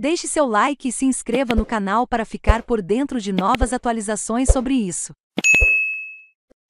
Deixe seu like e se inscreva no canal para ficar por dentro de novas atualizações sobre isso.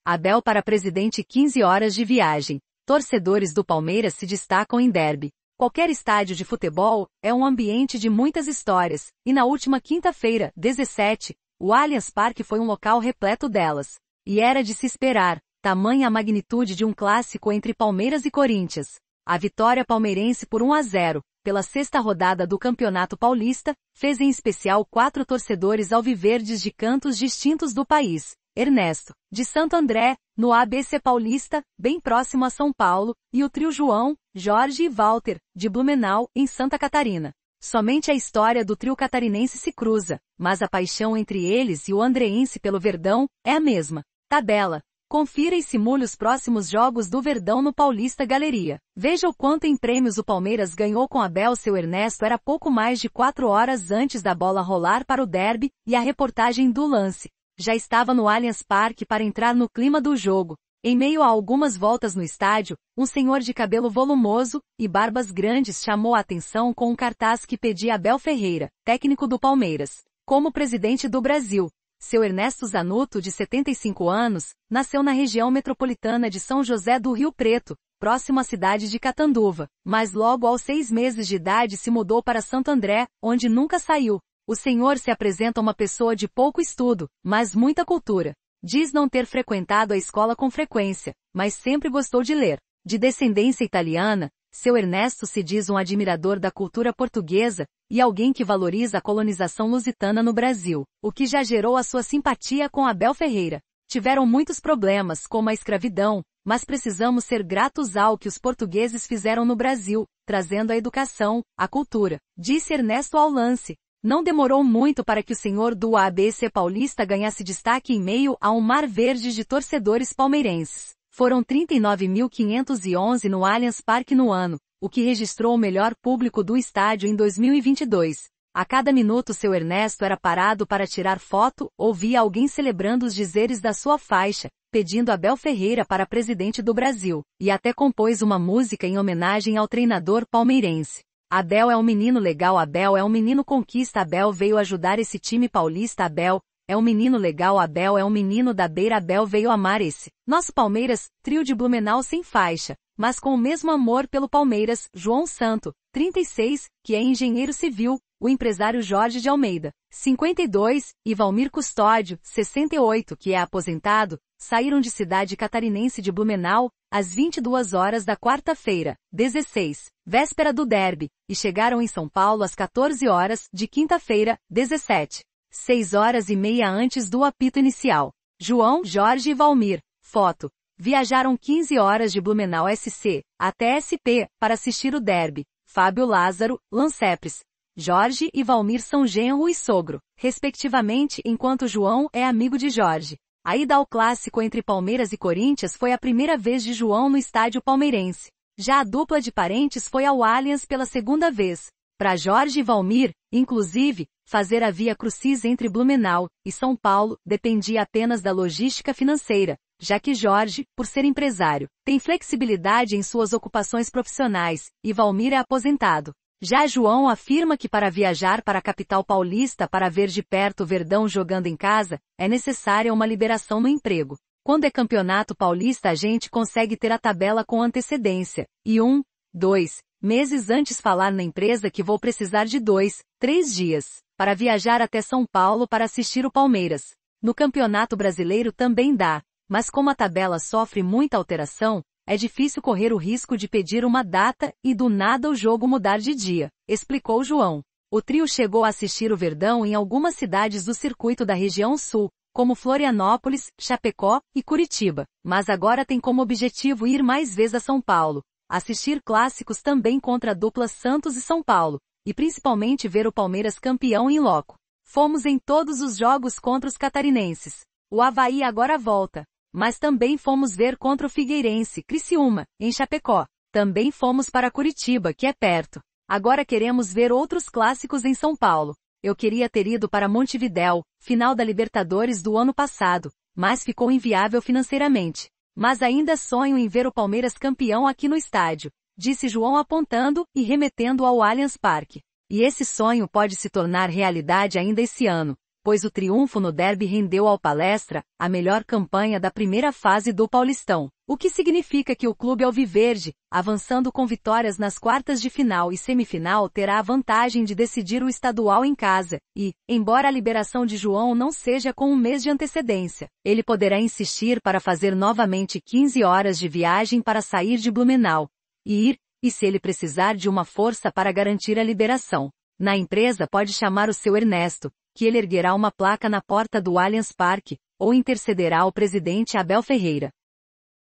Abel para presidente 15 horas de viagem. Torcedores do Palmeiras se destacam em derby. Qualquer estádio de futebol é um ambiente de muitas histórias, e na última quinta-feira, 17, o Allianz Parque foi um local repleto delas. E era de se esperar, tamanha magnitude de um clássico entre Palmeiras e Corinthians. A vitória palmeirense por 1 a 0 pela sexta rodada do Campeonato Paulista, fez em especial quatro torcedores alviverdes de cantos distintos do país. Ernesto, de Santo André, no ABC Paulista, bem próximo a São Paulo, e o trio João, Jorge e Walter, de Blumenau, em Santa Catarina. Somente a história do trio catarinense se cruza, mas a paixão entre eles e o andreense pelo Verdão é a mesma. Tabela Confira e simule os próximos jogos do Verdão no Paulista Galeria. Veja o quanto em prêmios o Palmeiras ganhou com Abel seu Ernesto era pouco mais de quatro horas antes da bola rolar para o derby, e a reportagem do lance. Já estava no Allianz Parque para entrar no clima do jogo. Em meio a algumas voltas no estádio, um senhor de cabelo volumoso e barbas grandes chamou a atenção com um cartaz que pedia Abel Ferreira, técnico do Palmeiras, como presidente do Brasil, seu Ernesto Zanuto, de 75 anos, nasceu na região metropolitana de São José do Rio Preto, próximo à cidade de Catanduva, mas logo aos seis meses de idade se mudou para Santo André, onde nunca saiu. O senhor se apresenta uma pessoa de pouco estudo, mas muita cultura. Diz não ter frequentado a escola com frequência, mas sempre gostou de ler. De descendência italiana, seu Ernesto se diz um admirador da cultura portuguesa e alguém que valoriza a colonização lusitana no Brasil, o que já gerou a sua simpatia com Abel Ferreira. Tiveram muitos problemas, como a escravidão, mas precisamos ser gratos ao que os portugueses fizeram no Brasil, trazendo a educação, a cultura, disse Ernesto ao lance. Não demorou muito para que o senhor do ABC paulista ganhasse destaque em meio a um mar verde de torcedores palmeirenses foram 39.511 no Allianz Parque no ano, o que registrou o melhor público do estádio em 2022. A cada minuto seu Ernesto era parado para tirar foto, ouvia alguém celebrando os dizeres da sua faixa, pedindo Abel Ferreira para presidente do Brasil, e até compôs uma música em homenagem ao treinador palmeirense. Abel é um menino legal, Abel é um menino conquista, Abel veio ajudar esse time paulista, Abel é um menino legal Abel é um menino da beira Abel veio amar esse. Nosso Palmeiras, trio de Blumenau sem faixa, mas com o mesmo amor pelo Palmeiras, João Santo, 36, que é engenheiro civil, o empresário Jorge de Almeida, 52, e Valmir Custódio, 68, que é aposentado, saíram de cidade catarinense de Blumenau, às 22 horas da quarta-feira, 16, véspera do derby, e chegaram em São Paulo às 14 horas de quinta-feira, 17 seis horas e meia antes do apito inicial. João, Jorge e Valmir. Foto. Viajaram 15 horas de Blumenau SC até SP para assistir o derby. Fábio Lázaro, Lancepres. Jorge e Valmir são genro e sogro, respectivamente, enquanto João é amigo de Jorge. A ida ao clássico entre Palmeiras e Corinthians foi a primeira vez de João no estádio palmeirense. Já a dupla de parentes foi ao Allianz pela segunda vez. Para Jorge e Valmir, inclusive, fazer a Via Crucis entre Blumenau e São Paulo dependia apenas da logística financeira, já que Jorge, por ser empresário, tem flexibilidade em suas ocupações profissionais, e Valmir é aposentado. Já João afirma que para viajar para a capital paulista para ver de perto o Verdão jogando em casa, é necessária uma liberação no emprego. Quando é campeonato paulista a gente consegue ter a tabela com antecedência, e um, dois, Meses antes falar na empresa que vou precisar de dois, três dias, para viajar até São Paulo para assistir o Palmeiras. No Campeonato Brasileiro também dá, mas como a tabela sofre muita alteração, é difícil correr o risco de pedir uma data e do nada o jogo mudar de dia, explicou João. O trio chegou a assistir o Verdão em algumas cidades do circuito da região sul, como Florianópolis, Chapecó e Curitiba, mas agora tem como objetivo ir mais vezes a São Paulo, Assistir clássicos também contra a dupla Santos e São Paulo, e principalmente ver o Palmeiras campeão em loco. Fomos em todos os jogos contra os catarinenses. O Havaí agora volta. Mas também fomos ver contra o Figueirense, Criciúma, em Chapecó. Também fomos para Curitiba, que é perto. Agora queremos ver outros clássicos em São Paulo. Eu queria ter ido para Montevidéu, final da Libertadores do ano passado, mas ficou inviável financeiramente. Mas ainda sonho em ver o Palmeiras campeão aqui no estádio, disse João apontando e remetendo ao Allianz Parque. E esse sonho pode se tornar realidade ainda esse ano, pois o triunfo no derby rendeu ao Palestra a melhor campanha da primeira fase do Paulistão, o que significa que o clube alviverde, avançando com vitórias nas quartas de final e semifinal, terá a vantagem de decidir o estadual em casa, e, embora a liberação de João não seja com um mês de antecedência, ele poderá insistir para fazer novamente 15 horas de viagem para sair de Blumenau e ir, e se ele precisar de uma força para garantir a liberação. Na empresa pode chamar o seu Ernesto, que ele erguerá uma placa na porta do Allianz Parque, ou intercederá ao presidente Abel Ferreira,